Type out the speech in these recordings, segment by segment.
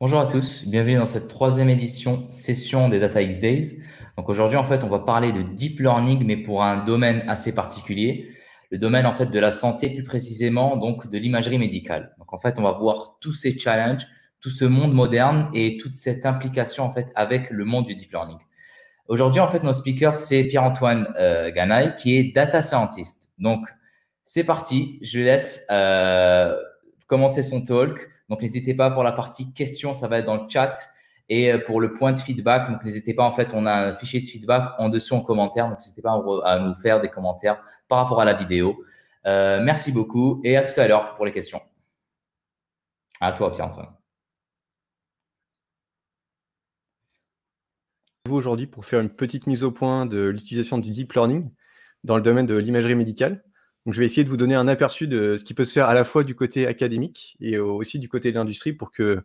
Bonjour à tous, bienvenue dans cette troisième édition session des Data X Days. Donc aujourd'hui, en fait, on va parler de deep learning, mais pour un domaine assez particulier, le domaine en fait de la santé plus précisément, donc de l'imagerie médicale. Donc en fait, on va voir tous ces challenges, tout ce monde moderne et toute cette implication en fait avec le monde du deep learning. Aujourd'hui, en fait, notre speaker c'est Pierre-Antoine euh, qui est data scientist. Donc c'est parti, je laisse euh, commencer son talk. Donc, n'hésitez pas pour la partie questions, ça va être dans le chat. Et euh, pour le point de feedback, donc n'hésitez pas, en fait, on a un fichier de feedback en dessous en commentaire. Donc, n'hésitez pas à nous faire des commentaires par rapport à la vidéo. Euh, merci beaucoup et à tout à l'heure pour les questions. À toi, Pierre-Antoine. aujourd'hui pour faire une petite mise au point de l'utilisation du deep learning dans le domaine de l'imagerie médicale je vais essayer de vous donner un aperçu de ce qui peut se faire à la fois du côté académique et aussi du côté de l'industrie pour que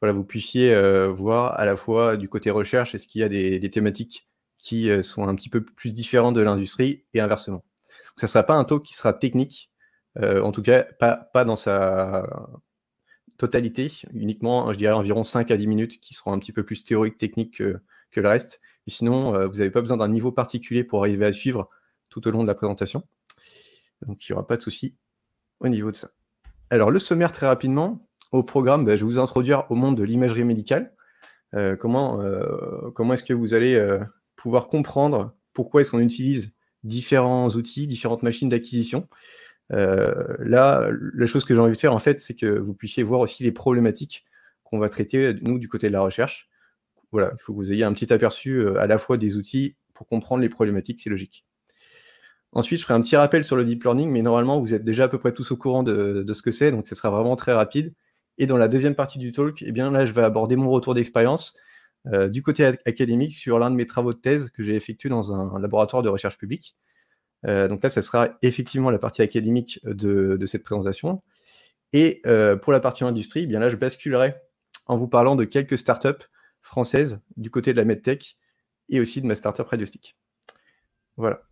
voilà, vous puissiez euh, voir à la fois du côté recherche est-ce qu'il y a des, thématiques qui euh, sont un petit peu plus différentes de l'industrie et inversement. Ce ça ne sera pas un talk qui sera technique, euh, en tout cas pas, pas dans sa totalité, uniquement, je dirais, environ 5 à 10 minutes qui seront un petit peu plus théoriques, techniques que, le reste. sinon, vous n'avez pas besoin d'un niveau particulier pour arriver à suivre tout au long de la présentation. Donc il n'y aura pas de souci au niveau de ça. Alors le sommaire très rapidement, au programme, ben, je vais vous introduire au monde de l'imagerie médicale. Euh, comment euh, comment est-ce que vous allez euh, pouvoir comprendre pourquoi est-ce qu'on utilise différents outils, différentes machines d'acquisition. là, la chose que j'ai envie de faire, en fait, c'est que vous puissiez voir aussi les problématiques qu'on va traiter, nous, du côté de la recherche. Voilà, il faut que vous ayez un petit aperçu à la fois des outils pour comprendre les problématiques, c'est logique. Ensuite, je ferai un petit rappel sur le deep learning, mais normalement, vous êtes déjà à peu près tous au courant de, ce que c'est, donc ce sera vraiment très rapide. Et dans la deuxième partie du talk, eh bien, là, je vais aborder mon retour d'expérience euh, du côté académique sur l'un de mes travaux de thèse que j'ai effectué dans un laboratoire de recherche publique. Euh, donc là, ce sera effectivement la partie académique de, cette présentation. Et euh, pour la partie industrie, eh bien là, je basculerai en vous parlant de quelques startups françaises du côté de la medtech et aussi de ma startup Radiostic. Voilà.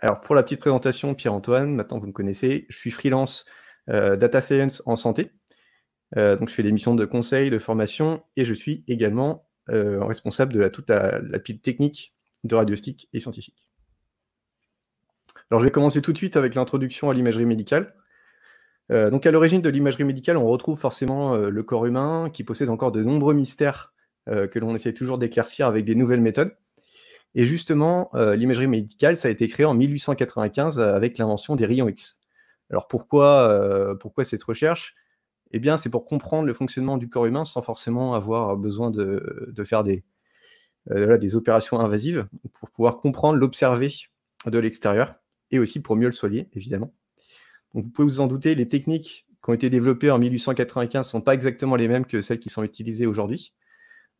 Alors, pour la petite présentation, Pierre-Antoine, maintenant vous me connaissez, je suis freelance euh, data science en santé. Euh, donc, je fais des missions de conseil, de formation et je suis également euh, responsable de la, toute la, pile technique de radiostique et scientifique. Alors, je vais commencer tout de suite avec l'introduction à l'imagerie médicale. donc, à l'origine de l'imagerie médicale, on retrouve forcément le corps humain qui possède encore de nombreux mystères que l'on essaie toujours d'éclaircir avec des nouvelles méthodes. Et justement, euh, l'imagerie médicale, ça a été créé en 1895 euh, avec l'invention des rayons X. Alors pourquoi, euh, pourquoi cette recherche Eh bien, c'est pour comprendre le fonctionnement du corps humain sans forcément avoir besoin de, faire des, des opérations invasives, pour pouvoir comprendre, l'observer de l'extérieur, et aussi pour mieux le soigner, évidemment. Donc vous pouvez vous en douter, les techniques qui ont été développées en 1895 ne sont pas exactement les mêmes que celles qui sont utilisées aujourd'hui.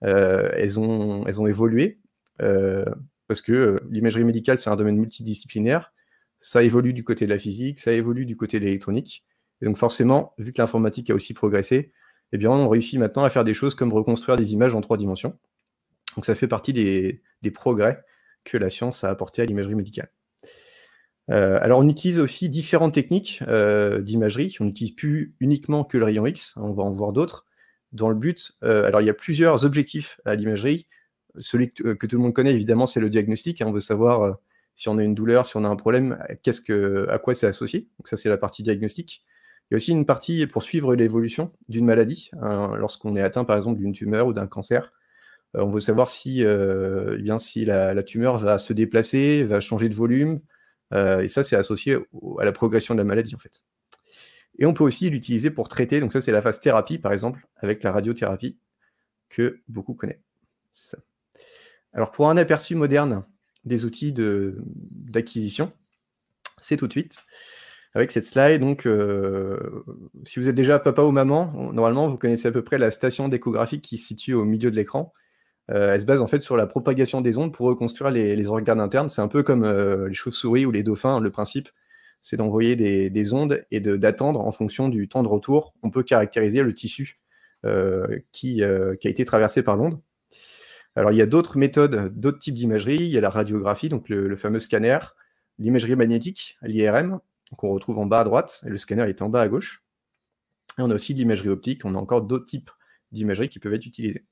elles, ont, elles ont évolué, euh, parce que euh, l'imagerie médicale, c'est un domaine multidisciplinaire. Ça évolue du côté de la physique, ça évolue du côté de l'électronique. Et donc forcément, vu que l'informatique a aussi progressé, eh bien, on réussit maintenant à faire des choses comme reconstruire des images en trois dimensions. Donc ça fait partie des, progrès que la science a apporté à l'imagerie médicale. Euh, alors on utilise aussi différentes techniques d'imagerie. On n'utilise plus uniquement que le rayon X, hein, on va en voir d'autres. Dans le but, alors il y a plusieurs objectifs à l'imagerie. Celui euh, que, tout le monde connaît, évidemment, c'est le diagnostic. Hein. on veut savoir euh, si on a une douleur, si on a un problème, euh, qu'est-ce que, à quoi c'est associé. Donc ça, c'est la partie diagnostique. Il y a aussi une partie pour suivre l'évolution d'une maladie. Hein, lorsqu'on est atteint, par exemple, d'une tumeur ou d'un cancer, on veut savoir si, eh bien, si la, tumeur va se déplacer, va changer de volume. et ça, c'est associé à la progression de la maladie, en fait. Et on peut aussi l'utiliser pour traiter. Donc ça, c'est la phase thérapie, par exemple, avec la radiothérapie que beaucoup connaissent. Alors pour un aperçu moderne des outils d'acquisition, c'est tout de suite avec cette slide. Donc, euh, si vous êtes déjà papa ou maman, normalement, vous connaissez à peu près la station d'échographie qui se situe au milieu de l'écran. Euh, elle se base en fait sur la propagation des ondes pour reconstruire les, organes internes. C'est un peu comme euh, les chauves-souris ou les dauphins. Le principe, c'est d'envoyer des, ondes et d'attendre en fonction du temps de retour. On peut caractériser le tissu qui, a été traversé par l'onde. Alors, il y a d'autres méthodes, d'autres types d'imagerie. Il y a la radiographie, donc le, fameux scanner, l'imagerie magnétique, l'IRM, qu'on retrouve en bas à droite, et le scanner est en bas à gauche. Et on a aussi l'imagerie optique, on a encore d'autres types d'imagerie qui peuvent être utilisés.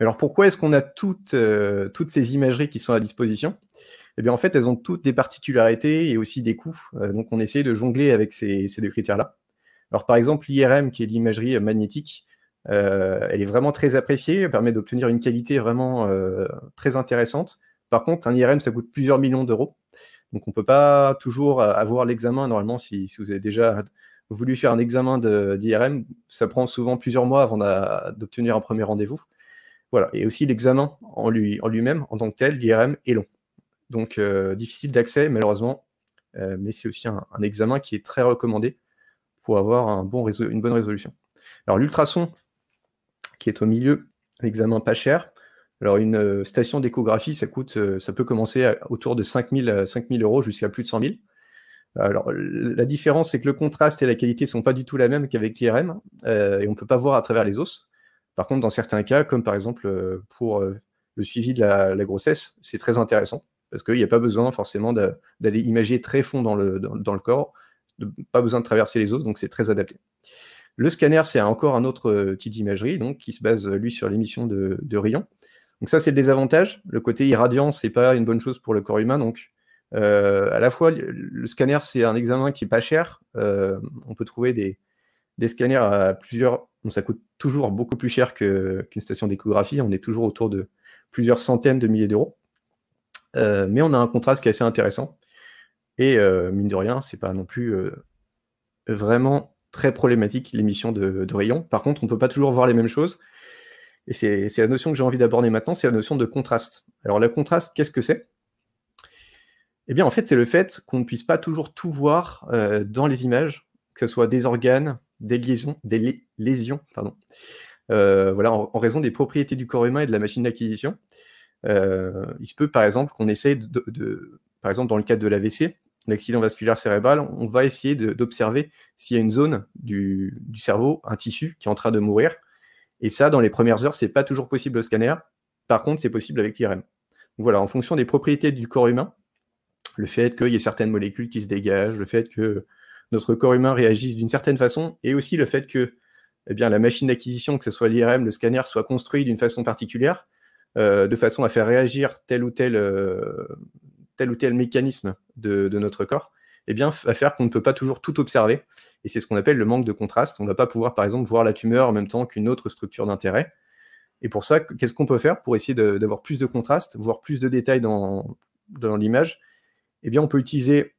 Alors pourquoi est-ce qu'on a toutes, euh, toutes, ces imageries qui sont à disposition Eh bien en fait, elles ont toutes des particularités et aussi des coûts. Euh, donc on essaie de jongler avec ces, ces deux critères-là. Alors par exemple, l'IRM, qui est l'imagerie magnétique, euh, elle est vraiment très appréciée, elle permet d'obtenir une qualité vraiment euh, très intéressante. Par contre, un IRM, ça coûte plusieurs millions d'euros. Donc, on ne peut pas toujours euh, avoir l'examen. Normalement, si, vous avez déjà voulu faire un examen d'IRM, ça prend souvent plusieurs mois avant d'obtenir un premier rendez-vous. Voilà. Et aussi, l'examen en lui-même, en, lui en tant que tel, l'IRM est long. Donc, difficile d'accès, malheureusement. mais c'est aussi un, examen qui est très recommandé pour avoir un bon une bonne résolution. Alors l'ultrason, qui est au milieu, examen pas cher. Alors une euh, station d'échographie, ça coûte, euh, ça peut commencer autour de 5000 000 euh, euros jusqu'à plus de 100 000. Alors, la différence, c'est que le contraste et la qualité ne sont pas du tout la même qu'avec l'IRM, et on ne peut pas voir à travers les os. Par contre, dans certains cas, comme par exemple pour le suivi de la, grossesse, c'est très intéressant, parce qu'il n'y a pas besoin forcément d'aller imager très fond dans le, corps, pas besoin de traverser les os, donc c'est très adapté. Le scanner, c'est encore un autre euh, type d'imagerie, donc qui se base, euh, lui, sur l'émission de, rayons. Donc ça, c'est le désavantage. Le côté irradiant, c'est pas une bonne chose pour le corps humain. Donc, euh, à la fois, le scanner, c'est un examen qui est pas cher. on peut trouver des, scanners à plusieurs. ça coûte toujours beaucoup plus cher qu'une station d'échographie. On est toujours autour de plusieurs centaines de milliers d'euros. mais on a un contraste qui est assez intéressant. Et mine de rien, c'est pas non plus vraiment très problématique l'émission de, de Par contre, on ne peut pas toujours voir les mêmes choses. Et c'est la notion que j'ai envie d'aborder maintenant, c'est la notion de contraste. Alors, la contraste, qu'est-ce que c'est Eh bien, en fait, c'est le fait qu'on ne puisse pas toujours tout voir euh, dans les images, que ce soit des organes, des liaisons, des lésions, pardon. Euh, voilà, en, raison des propriétés du corps humain et de la machine d'acquisition. Euh, il se peut, par exemple, qu'on essaye de, de, par exemple, dans le cadre de l'AVC, l'accident vasculaire cérébral, on va essayer d'observer s'il y a une zone du, cerveau, un tissu qui est en train de mourir. Et ça, dans les premières heures, c'est pas toujours possible au scanner. Par contre, c'est possible avec l'IRM. Voilà, en fonction des propriétés du corps humain, le fait qu'il y ait certaines molécules qui se dégagent, le fait que notre corps humain réagisse d'une certaine façon, et aussi le fait que eh bien, la machine d'acquisition, que ce soit l'IRM, le scanner, soit construit d'une façon particulière, euh, de façon à faire réagir tel ou tel, euh, tel ou tel mécanisme de, notre corps, eh bien, va faire qu'on ne peut pas toujours tout observer. Et c'est ce qu'on appelle le manque de contraste. On ne va pas pouvoir, par exemple, voir la tumeur en même temps qu'une autre structure d'intérêt. Et pour ça, qu'est-ce qu'on peut faire pour essayer d'avoir plus de contraste, voir plus de détails dans, l'image Eh bien, on peut utiliser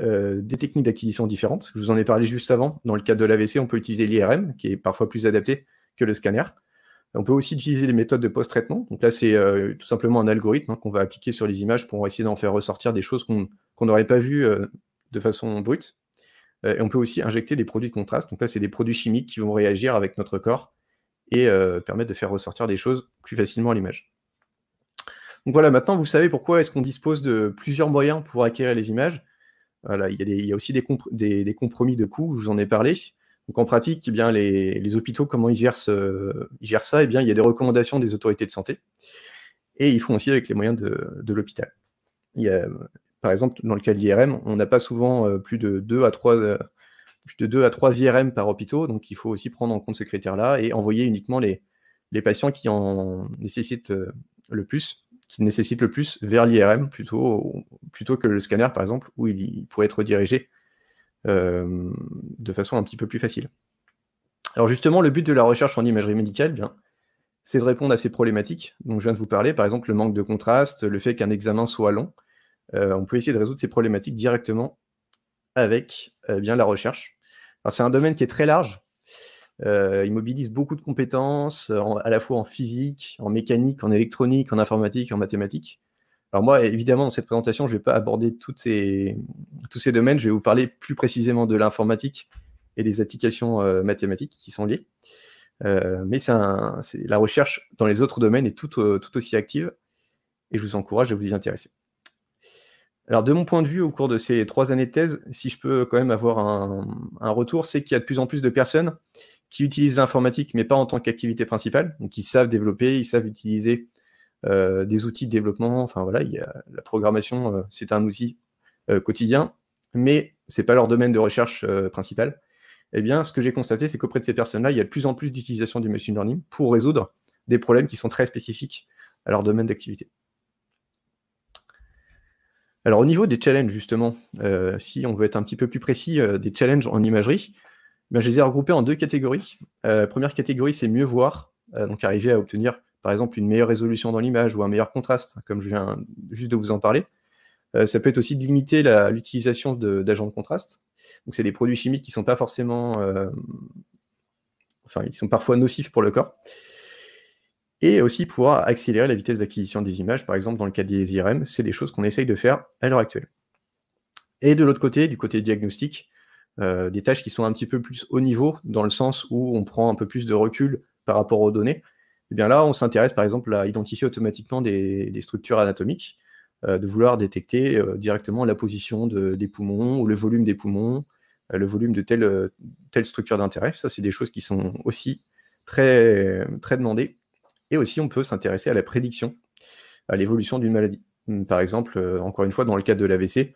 euh, des techniques d'acquisition différentes. Je vous en ai parlé juste avant. Dans le cas de l'AVC, on peut utiliser l'IRM, qui est parfois plus adapté que le scanner. On peut aussi utiliser les méthodes de post-traitement. Donc là, c'est euh, tout simplement un algorithme hein, qu'on va appliquer sur les images pour essayer d'en faire ressortir des choses qu'on qu'on n'aurait pas vu euh, de façon brute. Euh, et on peut aussi injecter des produits de contraste. Donc là, c'est des produits chimiques qui vont réagir avec notre corps et euh, permettre de faire ressortir des choses plus facilement à l'image. Donc voilà, maintenant vous savez pourquoi est-ce qu'on dispose de plusieurs moyens pour acquérir les images. Voilà, il, y a aussi des, des, compromis de coûts, je vous en ai parlé. Donc en pratique, eh bien, les, hôpitaux, comment ils gèrent, ça eh bien, Il y a des recommandations des autorités de santé. Et ils font aussi avec les moyens de, de l'hôpital. Il y a par exemple, dans le cas de l'IRM, on n'a pas souvent euh, plus de 2 à 3 euh, de 2 à 3 IRM par hôpital. donc il faut aussi prendre en compte ce critère-là et envoyer uniquement les, patients qui en nécessitent euh, le plus, qui le plus vers l'IRM plutôt, plutôt que le scanner, par exemple, où il, pourrait être dirigé de façon un petit peu plus facile. Alors justement, le but de la recherche en imagerie médicale, eh bien, c'est de répondre à ces problématiques dont je viens de vous parler, par exemple le manque de contraste, le fait qu'un examen soit long, euh, on peut essayer de résoudre ces problématiques directement avec euh, eh bien la recherche. C'est un domaine qui est très large. Euh, il mobilise beaucoup de compétences, à la fois en physique, en mécanique, en électronique, en informatique, en mathématiques. Alors moi, évidemment, dans cette présentation, je ne vais pas aborder toutes ces, tous ces domaines. Je vais vous parler plus précisément de l'informatique et des applications mathématiques qui sont liées. mais la recherche dans les autres domaines est tout, tout aussi active et je vous encourage à vous y intéresser. Alors, de mon point de vue, au cours de ces trois années de thèse, si je peux quand même avoir un, retour, c'est qu'il y a de plus en plus de personnes qui utilisent l'informatique, mais pas en tant qu'activité principale. Donc, ils savent développer, ils savent utiliser euh, des outils de développement. Enfin, voilà, il y la programmation, euh, c'est un outil euh, quotidien, mais ce n'est pas leur domaine de recherche principal. Eh bien, ce que j'ai constaté, c'est qu'auprès de ces personnes-là, il y a de plus en plus d'utilisation du machine learning pour résoudre des problèmes qui sont très spécifiques à leur domaine d'activité. Alors au niveau des challenges, justement, euh, si on veut être un petit peu plus précis, euh, des challenges en imagerie, eh je les ai regroupés en deux catégories. Euh, première catégorie, c'est mieux voir, donc arriver à obtenir par exemple une meilleure résolution dans l'image ou un meilleur contraste, hein, comme je viens juste de vous en parler. ça peut être aussi de limiter l'utilisation d'agents de, contraste. Donc c'est des produits chimiques qui sont pas forcément... enfin, ils sont parfois nocifs pour le corps et aussi pouvoir accélérer la vitesse d'acquisition des images, par exemple dans le cas des IRM, c'est des choses qu'on essaye de faire à l'heure actuelle. Et de l'autre côté, du côté diagnostique, euh, des tâches qui sont un petit peu plus haut niveau, dans le sens où on prend un peu plus de recul par rapport aux données, et eh bien là, on s'intéresse par exemple à identifier automatiquement des, structures anatomiques, euh, de vouloir détecter euh, directement la position des poumons ou le volume des poumons, le volume de telle, telle structure d'intérêt. Ça, c'est des choses qui sont aussi très, très demandées et aussi, on peut s'intéresser à la prédiction, à l'évolution d'une maladie. Hmm, par exemple, euh, encore une fois, dans le cas de l'AVC,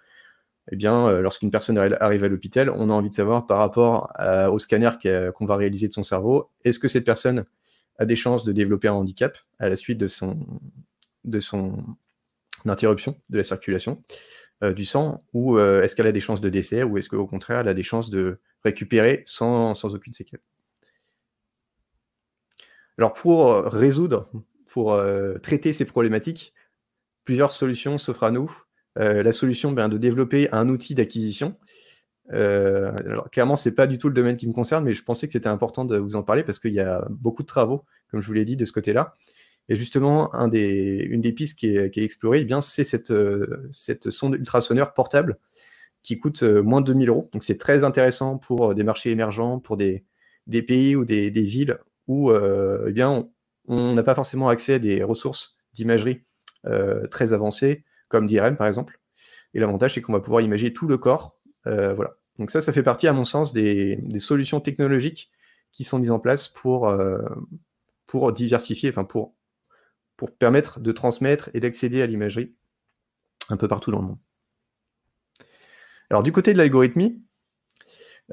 eh bien, euh, lorsqu'une personne arrive à l'hôpital, on a envie de savoir par rapport au scanner qu'on va réaliser de son cerveau, est-ce que cette personne a des chances de développer un handicap à la suite de son, de son interruption de la circulation euh, du sang, ou est-ce qu'elle a des chances de décès, ou est-ce qu'au contraire, elle a des chances de récupérer sans, sans aucune séquelle. Alors pour euh, résoudre, pour euh, traiter ces problématiques, plusieurs solutions s'offrent à nous. Euh, la solution ben, de développer un outil d'acquisition. alors clairement, c'est pas du tout le domaine qui me concerne, mais je pensais que c'était important de vous en parler parce qu'il y a beaucoup de travaux, comme je vous l'ai dit, de ce côté-là. Et justement, une des pistes qui est, explorée, eh bien, c'est cette, sonde ultrasonneur portable qui coûte moins de 2000 euros. Donc c'est très intéressant pour des marchés émergents, pour des, pays ou des villes où euh, eh on n'a pas forcément accès à des ressources d'imagerie euh, très avancées, comme DRM par exemple. Et l'avantage, c'est qu'on va pouvoir imaginer tout le corps. Euh, voilà. Donc ça, ça fait partie, à mon sens, des, solutions technologiques qui sont mises en place pour, pour diversifier, enfin pour, pour permettre de transmettre et d'accéder à l'imagerie un peu partout dans le monde. Alors du côté de l'algorithmie,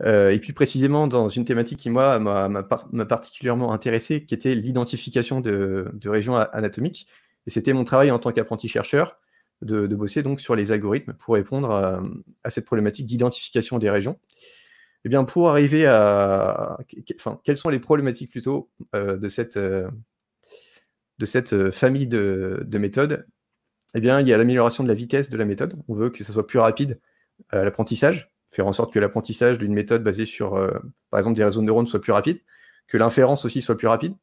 euh, et puis précisément dans une thématique qui, moi, m'a particulièrement intéressé, qui était l'identification de, régions anatomiques. Et c'était mon travail en tant qu'apprenti-chercheur de, bosser donc sur les algorithmes pour répondre euh, à, cette problématique d'identification des régions. Et eh bien, pour arriver à... quelles sont les problématiques plutôt euh, de cette, de cette famille de, méthodes Eh bien, il y a l'amélioration de la vitesse de la méthode. On veut que ce soit plus rapide l'apprentissage faire en sorte que l'apprentissage d'une méthode basée sur, euh, par exemple, des réseaux de neurones soit plus rapide, que l'inférence aussi soit plus rapide.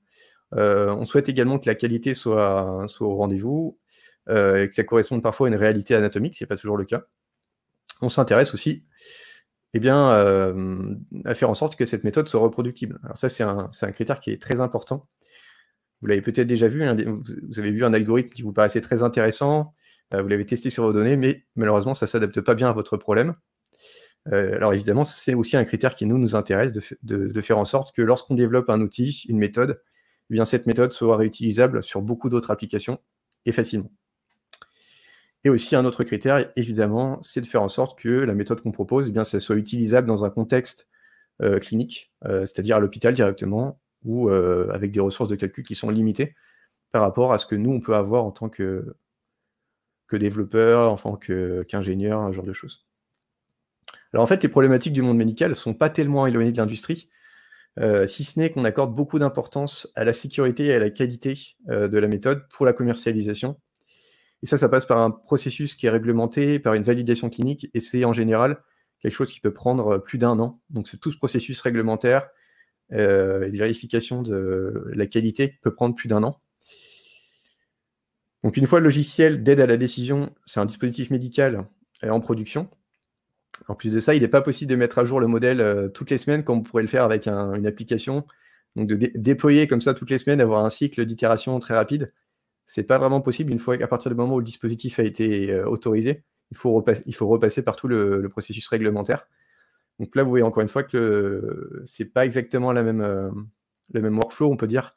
Euh, on souhaite également que la qualité soit, au rendez-vous euh, et que ça corresponde parfois à une réalité anatomique, ce n'est pas toujours le cas. On s'intéresse aussi eh bien, à faire en sorte que cette méthode soit reproductible. Alors ça, c'est un, critère qui est très important. Vous l'avez peut-être déjà vu, vous avez vu un algorithme qui vous paraissait très intéressant, vous l'avez testé sur vos données, mais malheureusement, ça ne s'adapte pas bien à votre problème. Euh, alors évidemment, c'est aussi un critère qui nous, nous intéresse de, faire en sorte que lorsqu'on développe un outil, une méthode, eh bien cette méthode soit réutilisable sur beaucoup d'autres applications et facilement. Et aussi un autre critère, évidemment, c'est de faire en sorte que la méthode qu'on propose, eh bien, ça soit utilisable dans un contexte euh, clinique, euh, c'est-à-dire à, l'hôpital directement, ou avec des ressources de calcul qui sont limitées par rapport à ce que nous, on peut avoir en tant que, que développeur, en tant qu'ingénieur, un genre de choses. Alors en fait, les problématiques du monde médical ne sont pas tellement éloignées de l'industrie, euh, si ce n'est qu'on accorde beaucoup d'importance à la sécurité et à la qualité euh, de la méthode pour la commercialisation. Et ça, ça passe par un processus qui est réglementé, par une validation clinique, et c'est en général quelque chose qui peut prendre euh, plus d'un an. Donc tout ce processus réglementaire et de vérification de la qualité peut prendre plus d'un an. Donc une fois le logiciel d'aide à la décision, c'est un dispositif médical en production, en plus de ça, il n'est pas possible de mettre à jour le modèle euh, toutes les semaines comme on pourrait le faire avec une application. Donc de déployer comme ça toutes les semaines, avoir un cycle d'itération très rapide, c'est pas vraiment possible une fois qu'à partir du moment où le dispositif a été euh, autorisé, il faut, repasser, il par tout le, processus réglementaire. Donc là, vous voyez encore une fois que euh, c'est pas exactement la même, le même workflow, on peut dire,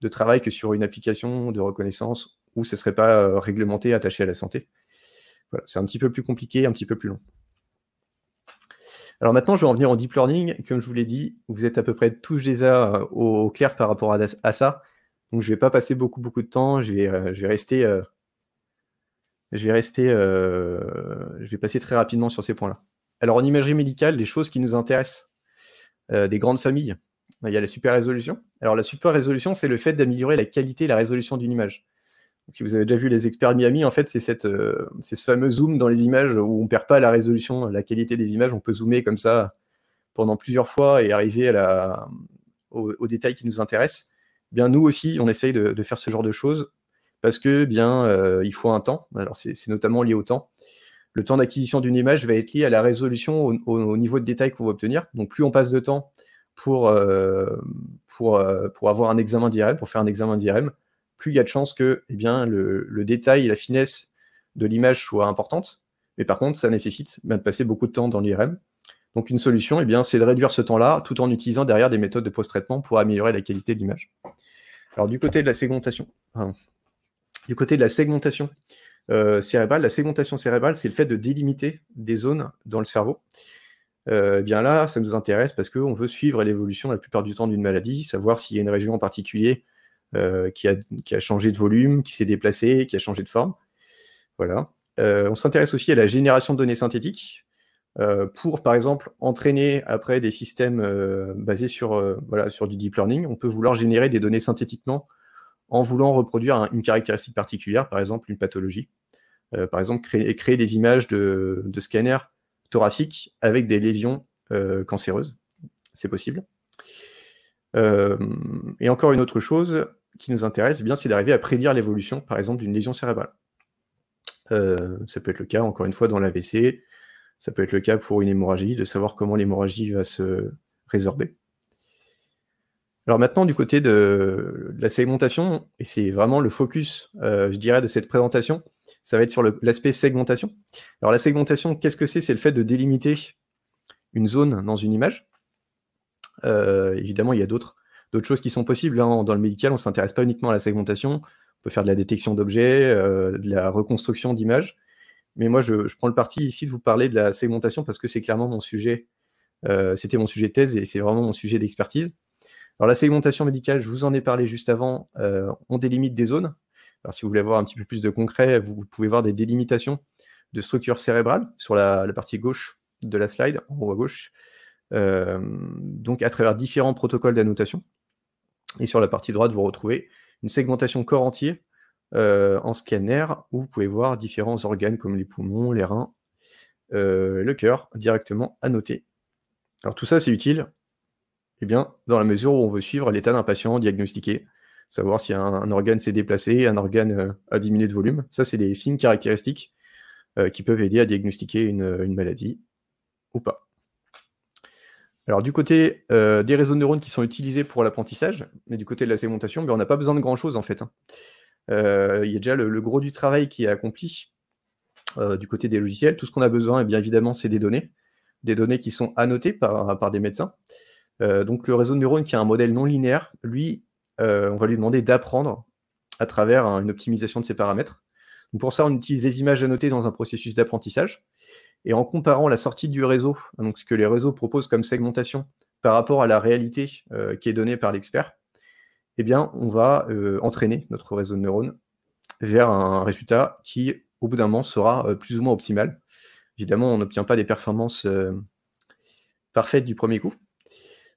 de travail que sur une application de reconnaissance où ce ne serait pas réglementé, attaché à la santé. c'est un petit peu plus compliqué, un petit peu plus long. Alors maintenant, je vais en venir au deep learning. Comme je vous l'ai dit, vous êtes à peu près tous déjà euh, au, clair par rapport à, ça. Donc je vais pas passer beaucoup beaucoup de temps. Je vais, rester, euh, je vais rester, euh, je vais passer très rapidement sur ces points-là. Alors en imagerie médicale, les choses qui nous intéressent, des grandes familles. Il y a la super résolution. Alors la super résolution, c'est le fait d'améliorer la qualité et la résolution d'une image si vous avez déjà vu les experts Miami, en fait, c'est ce euh, fameux zoom dans les images où on ne perd pas la résolution, la qualité des images. On peut zoomer comme ça pendant plusieurs fois et arriver à la, aux, détails qui nous intéressent. Eh bien, nous aussi, on essaye de, faire ce genre de choses parce que eh bien euh, il faut un temps. Alors c'est notamment lié au temps. Le temps d'acquisition d'une image va être lié à la résolution, au, niveau de détail qu'on va obtenir. Donc plus on passe de temps pour, euh, pour, pour avoir un examen d'IRM, pour faire un examen d'IRM, plus il y a de chances que eh bien, le, détail et la finesse de l'image soient importantes. Mais par contre, ça nécessite ben, de passer beaucoup de temps dans l'IRM. Donc une solution, eh bien, c'est de réduire ce temps-là tout en utilisant derrière des méthodes de post-traitement pour améliorer la qualité de l'image. Alors du côté de la segmentation, du côté de la segmentation euh, cérébrale, la segmentation cérébrale, c'est le fait de délimiter des zones dans le cerveau. Euh, eh bien là, ça nous intéresse parce qu'on veut suivre l'évolution la plupart du temps d'une maladie, savoir s'il y a une région en particulier euh, qui, a, changé de volume, qui s'est déplacé, qui a changé de forme. Voilà. Euh, on s'intéresse aussi à la génération de données synthétiques euh, pour, par exemple, entraîner après des systèmes basés sur, sur du deep learning. On peut vouloir générer des données synthétiquement en voulant reproduire une caractéristique particulière, par exemple une pathologie. par exemple, créer, créer des images de, scanners thoraciques avec des lésions cancéreuses C'est possible. et encore une autre chose, qui nous intéresse, eh c'est d'arriver à prédire l'évolution, par exemple, d'une lésion cérébrale. Euh, ça peut être le cas, encore une fois, dans l'AVC, ça peut être le cas pour une hémorragie, de savoir comment l'hémorragie va se résorber. Alors maintenant, du côté de la segmentation, et c'est vraiment le focus, euh, je dirais, de cette présentation, ça va être sur l'aspect segmentation. Alors la segmentation, qu'est-ce que c'est C'est le fait de délimiter une zone dans une image. Euh, évidemment, il y a d'autres d'autres choses qui sont possibles. Hein. Dans le médical, on ne s'intéresse pas uniquement à la segmentation. On peut faire de la détection d'objets, euh, de la reconstruction d'images. Mais moi, je, prends le parti ici de vous parler de la segmentation parce que c'est clairement mon sujet. Euh, c'était mon sujet de thèse et c'est vraiment mon sujet d'expertise. Alors, la segmentation médicale, je vous en ai parlé juste avant. Euh, on délimite des zones. Alors, si vous voulez avoir un petit peu plus de concret, vous, pouvez voir des délimitations de structures cérébrales sur la, partie gauche de la slide, en haut à gauche. donc à travers différents protocoles d'annotation. Et sur la partie droite, vous retrouvez une segmentation corps entier euh, en scanner où vous pouvez voir différents organes comme les poumons, les reins, euh, le cœur directement annotés. Alors tout ça, c'est utile eh bien, dans la mesure où on veut suivre l'état d'un patient diagnostiqué, savoir si un, organe s'est déplacé, un organe euh, a diminué de volume. Ça, c'est des signes caractéristiques qui peuvent aider à diagnostiquer une maladie ou pas. Alors du côté euh, des réseaux de neurones qui sont utilisés pour l'apprentissage, mais du côté de la segmentation, ben, on n'a pas besoin de grand-chose en fait. Hein. Euh, il y a déjà le, gros du travail qui est accompli euh, du côté des logiciels. Tout ce qu'on a besoin, eh bien évidemment, c'est des données, des données qui sont annotées par, par des médecins. donc le réseau de neurones qui a un modèle non linéaire, lui, on va lui demander d'apprendre à travers une optimisation de ses paramètres. pour ça, on utilise les images annotées dans un processus d'apprentissage. Et en comparant la sortie du réseau, donc ce que les réseaux proposent comme segmentation, par rapport à la réalité euh, qui est donnée par l'expert, eh bien, on va euh, entraîner notre réseau de neurones vers un résultat qui, au bout d'un moment, sera euh, plus ou moins optimal. Évidemment, on n'obtient pas des performances parfaites du premier coup.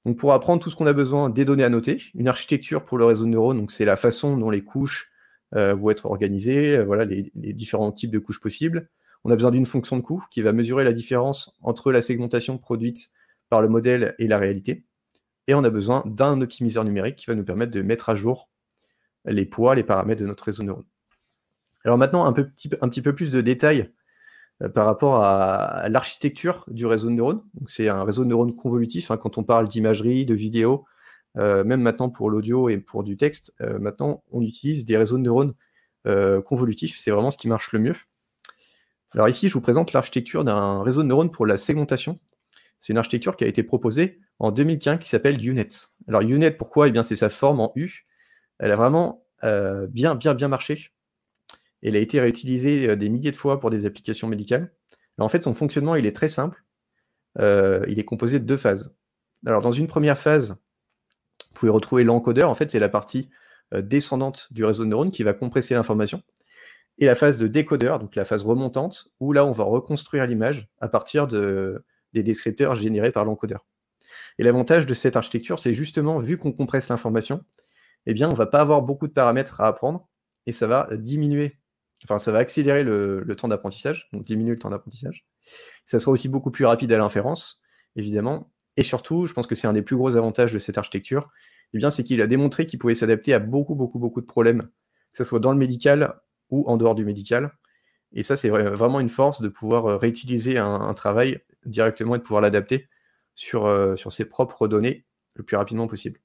Donc, pour apprendre tout ce qu'on a besoin, des données à noter, une architecture pour le réseau de neurones, donc c'est la façon dont les couches vont être organisées, voilà les, différents types de couches possibles, on a besoin d'une fonction de coût qui va mesurer la différence entre la segmentation produite par le modèle et la réalité. Et on a besoin d'un optimiseur numérique qui va nous permettre de mettre à jour les poids, les paramètres de notre réseau neurones. Alors maintenant, un, petit peu plus de détails euh, par rapport à l'architecture du réseau de neurones. C'est un réseau de neurones convolutif. Hein, quand on parle d'imagerie, de vidéo, euh, même maintenant pour l'audio et pour du texte, euh, maintenant on utilise des réseaux de neurones convolutifs. C'est vraiment ce qui marche le mieux. Alors ici, je vous présente l'architecture d'un réseau de neurones pour la segmentation. C'est une architecture qui a été proposée en 2015 qui s'appelle UNET. Alors UNET, pourquoi Eh bien, c'est sa forme en U. Elle a vraiment euh, bien, bien, bien marché. Elle a été réutilisée euh, des milliers de fois pour des applications médicales. en fait, son fonctionnement, il est très simple. Euh, il est composé de deux phases. Alors, dans une première phase, vous pouvez retrouver l'encodeur. En fait, c'est la partie descendante du réseau de neurones qui va compresser l'information et la phase de décodeur, donc la phase remontante, où là, on va reconstruire l'image à partir de, des descripteurs générés par l'encodeur. Et l'avantage de cette architecture, c'est justement, vu qu'on compresse l'information, eh bien, on ne va pas avoir beaucoup de paramètres à apprendre, et ça va diminuer, enfin, ça va accélérer le, temps d'apprentissage, donc diminuer le temps d'apprentissage. Ça sera aussi beaucoup plus rapide à l'inférence, évidemment, et surtout, je pense que c'est un des plus gros avantages de cette architecture, eh bien, c'est qu'il a démontré qu'il pouvait s'adapter à beaucoup, beaucoup, beaucoup de problèmes, que ce soit dans le médical, ou en dehors du médical. Et ça, c'est vraiment une force de pouvoir euh, réutiliser un, travail directement et de pouvoir l'adapter sur, euh, sur ses propres données le plus rapidement possible.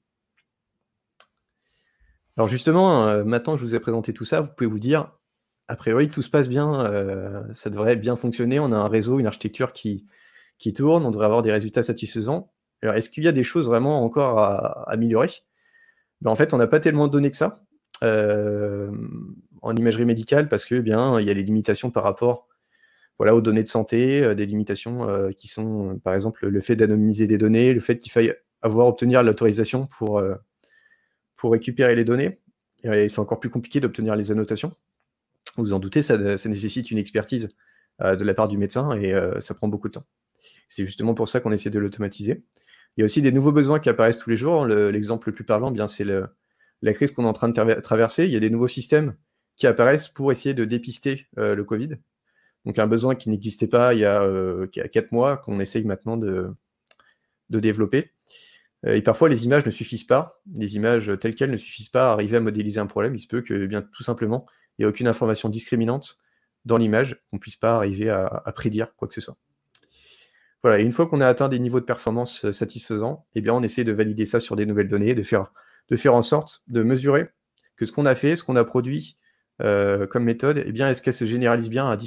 Alors justement, euh, maintenant que je vous ai présenté tout ça, vous pouvez vous dire, a priori, tout se passe bien, ça devrait bien fonctionner, on a un réseau, une architecture qui, qui tourne, on devrait avoir des résultats satisfaisants. Alors est-ce qu'il y a des choses vraiment encore à, améliorer ben, En fait, on n'a pas tellement de données que ça en imagerie médicale parce que eh bien il y a des limitations par rapport voilà, aux données de santé, euh, des limitations euh, qui sont euh, par exemple le fait d'anonymiser des données, le fait qu'il faille avoir obtenir l'autorisation pour, pour récupérer les données. Et c'est encore plus compliqué d'obtenir les annotations. Vous vous en doutez, ça, nécessite une expertise de la part du médecin et ça prend beaucoup de temps. C'est justement pour ça qu'on essaie de l'automatiser. Il y a aussi des nouveaux besoins qui apparaissent tous les jours. L'exemple le, plus parlant, eh bien, c'est la crise qu'on est en train de traverser. Il y a des nouveaux systèmes qui apparaissent pour essayer de dépister euh, le Covid. Donc un besoin qui n'existait pas il y a, euh, quatre mois, qu'on essaye maintenant de, développer. Euh, et parfois, les images ne suffisent pas. Les images telles quelles ne suffisent pas à arriver à modéliser un problème. Il se peut que, eh bien, tout simplement, il n'y ait aucune information discriminante dans l'image, qu'on ne puisse pas arriver à, prédire quoi que ce soit. Voilà. Et une fois qu'on a atteint des niveaux de performance satisfaisants, eh bien, on essaie de valider ça sur des nouvelles données, de faire, de faire en sorte de mesurer que ce qu'on a fait, ce qu'on a produit, euh, comme méthode, eh bien, est-ce qu'elle se généralise bien à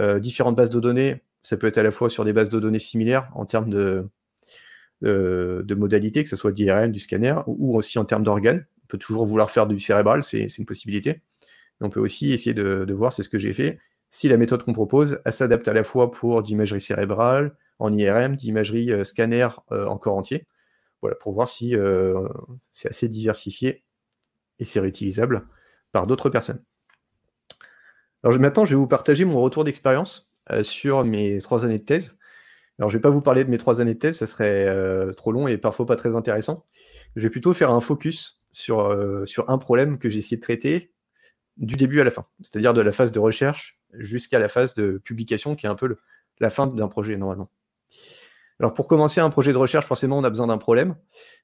euh, différentes bases de données Ça peut être à la fois sur des bases de données similaires en termes de, euh, modalités, que ce soit d'IRM, du scanner, ou, aussi en termes d'organes. On peut toujours vouloir faire du cérébral, c'est une possibilité. on peut aussi essayer de, voir, c'est ce que j'ai fait, si la méthode qu'on propose, s'adapte à la fois pour d'imagerie cérébrale, en IRM, d'imagerie scanner en corps entier, voilà, pour voir si c'est assez diversifié et c'est réutilisable d'autres personnes. Alors maintenant, je vais vous partager mon retour d'expérience euh, sur mes trois années de thèse. Alors je ne vais pas vous parler de mes trois années de thèse, ça serait euh, trop long et parfois pas très intéressant. Je vais plutôt faire un focus sur, euh, sur un problème que j'ai essayé de traiter du début à la fin, c'est-à-dire de la phase de recherche jusqu'à la phase de publication, qui est un peu la fin d'un projet normalement. Alors pour commencer un projet de recherche, forcément, on a besoin d'un problème.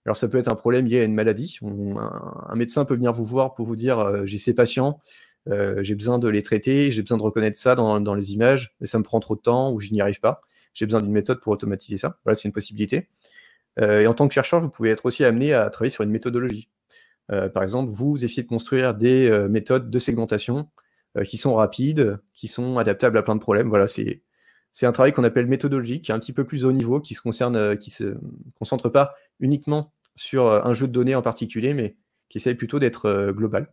Alors ça peut être un problème lié à une maladie. un, médecin peut venir vous voir pour vous dire euh, j'ai ces patients, euh, j'ai besoin de les traiter, j'ai besoin de reconnaître ça dans, les images, mais ça me prend trop de temps ou je n'y arrive pas. J'ai besoin d'une méthode pour automatiser ça. Voilà, c'est une possibilité. Euh, et en tant que chercheur, vous pouvez être aussi amené à travailler sur une méthodologie. par exemple, vous essayez de construire des méthodes de segmentation qui sont rapides, qui sont adaptables à plein de problèmes. Voilà, c'est c'est un travail qu'on appelle méthodologique, qui est un petit peu plus haut niveau, qui se concerne, euh, qui se concentre pas uniquement sur euh, un jeu de données en particulier, mais qui essaye plutôt d'être euh, global.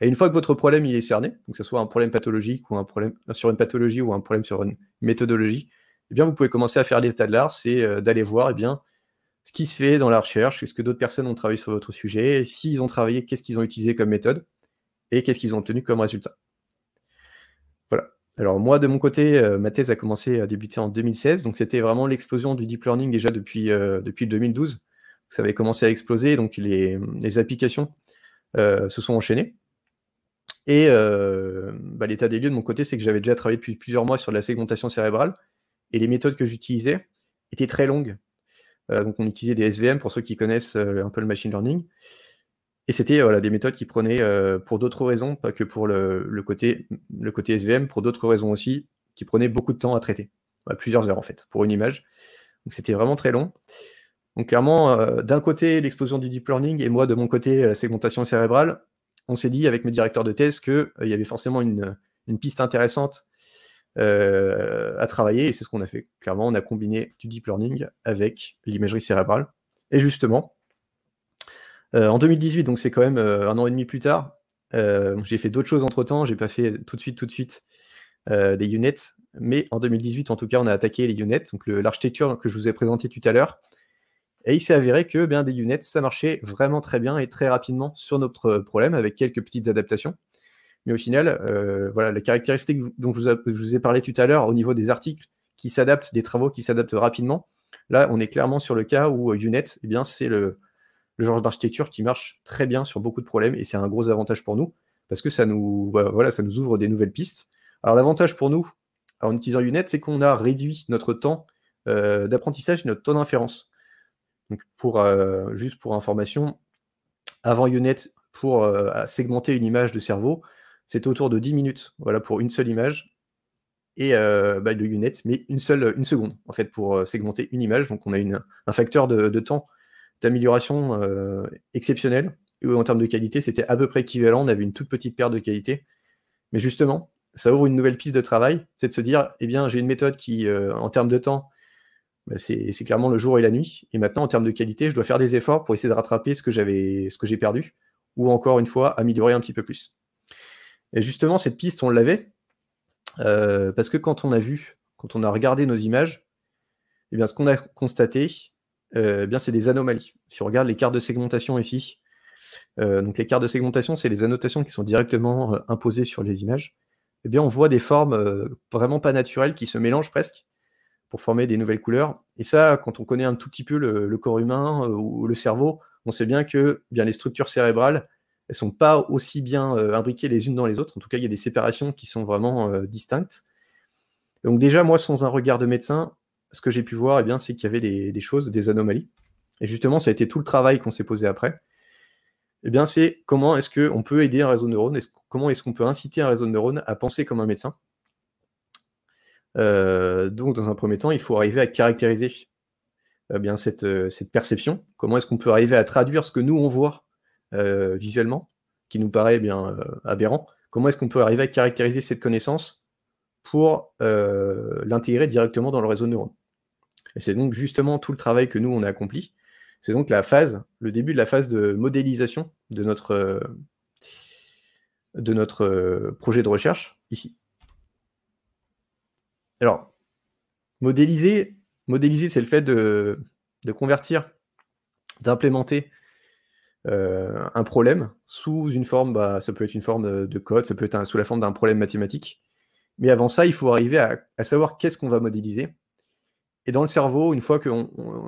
Et une fois que votre problème il est cerné, donc que ce soit un problème pathologique ou un problème sur une pathologie ou un problème sur une méthodologie, eh bien vous pouvez commencer à faire l'état de l'art, c'est d'aller voir eh bien, ce qui se fait dans la recherche, ce que d'autres personnes ont travaillé sur votre sujet, s'ils ont travaillé, qu'est-ce qu'ils ont utilisé comme méthode et qu'est-ce qu'ils ont obtenu comme résultat. Alors moi, de mon côté, euh, ma thèse a commencé à débuter en 2016, donc c'était vraiment l'explosion du deep learning déjà depuis, euh, depuis 2012. Ça avait commencé à exploser, donc les, applications euh, se sont enchaînées. Et bah, l'état des lieux de mon côté, c'est que j'avais déjà travaillé depuis plusieurs mois sur la segmentation cérébrale, et les méthodes que j'utilisais étaient très longues. donc on utilisait des SVM pour ceux qui connaissent un peu le machine learning. Et c'était des méthodes qui prenaient euh, pour d'autres raisons, pas que pour le, côté, le côté SVM, pour d'autres raisons aussi, qui prenaient beaucoup de temps à traiter, bah, plusieurs heures en fait, pour une image. Donc c'était vraiment très long. Donc clairement, euh, d'un côté l'explosion du deep learning et moi de mon côté la segmentation cérébrale, on s'est dit avec mes directeurs de thèse qu'il euh, y avait forcément une, une piste intéressante à travailler et c'est ce qu'on a fait. Clairement, on a combiné du deep learning avec l'imagerie cérébrale. Et justement, euh, en 2018, donc c'est quand même euh, un an et demi plus tard. Euh, j'ai fait d'autres choses entre temps, j'ai pas fait tout de suite, tout de suite des units, mais en 2018, en tout cas, on a attaqué les units, donc l'architecture que je vous ai présentée tout à l'heure. Et il s'est avéré que bien, des units, ça marchait vraiment très bien et très rapidement sur notre problème avec quelques petites adaptations. Mais au final, voilà, les caractéristiques dont je vous, ai parlé tout à l'heure au niveau des articles qui s'adaptent, des travaux qui s'adaptent rapidement, là, on est clairement sur le cas où Unet, eh bien, c'est le, le genre d'architecture qui marche très bien sur beaucoup de problèmes et c'est un gros avantage pour nous parce que ça nous, voilà, ça nous ouvre des nouvelles pistes. Alors l'avantage pour nous en utilisant UNET, c'est qu'on a réduit notre temps euh, d'apprentissage et notre temps d'inférence. Donc pour, euh, juste pour information, avant UNET, pour euh, segmenter une image de cerveau, c'est autour de 10 minutes voilà, pour une seule image et bah, de UNET, mais une seule une seconde en fait pour segmenter une image. Donc on a un facteur de temps d'amélioration euh, exceptionnelle. Et en termes de qualité, c'était à peu près équivalent. On avait une toute petite perte de qualité. Mais justement, ça ouvre une nouvelle piste de travail. C'est de se dire, eh bien, j'ai une méthode qui, euh, en termes de temps, bah, c'est clairement le jour et la nuit. Et maintenant, en termes de qualité, je dois faire des efforts pour essayer de rattraper ce que j'avais, ce que j'ai perdu, ou encore une fois, améliorer un petit peu plus. Et justement, cette piste, on l'avait, euh, parce que quand on a vu, quand on a regardé nos images, eh bien, ce qu'on a constaté, euh, eh bien c'est des anomalies. Si on regarde les cartes de segmentation ici, euh, donc les cartes de segmentation, c'est les annotations qui sont directement euh, imposées sur les images, eh bien on voit des formes vraiment pas naturelles qui se mélangent presque pour former des nouvelles couleurs. Et ça, quand on connaît un tout petit peu le, corps humain ou le cerveau, on sait bien que eh bien les structures cérébrales, elles sont pas aussi bien imbriquées les unes dans les autres. En tout cas, il y a des séparations qui sont vraiment distinctes. Donc déjà, moi, sans un regard de médecin, ce que j'ai pu voir, eh bien, c'est qu'il y avait des, choses, des anomalies. Et justement, ça a été tout le travail qu'on s'est posé après. et eh bien, c'est comment est-ce qu'on peut aider un réseau de neurones, comment est-ce qu'on peut inciter un réseau de neurones à penser comme un médecin. Euh, donc, dans un premier temps, il faut arriver à caractériser eh bien, euh, cette, perception. Comment est-ce qu'on peut arriver à traduire ce que nous, on voit euh, visuellement, qui nous paraît bien aberrant. Comment est-ce qu'on peut arriver à caractériser cette connaissance pour l'intégrer directement dans le réseau de neurones et c'est donc justement tout le travail que nous, on a accompli. C'est donc la phase, le début de la phase de modélisation de notre, euh, de notre euh, projet de recherche ici. Alors, modéliser, modéliser c'est le fait de, convertir, d'implémenter euh, un problème sous une forme, bah, ça peut être une forme de code, ça peut être sous la forme d'un problème mathématique. Mais avant ça, il faut arriver à savoir qu'est-ce qu'on va modéliser et dans le cerveau, une fois que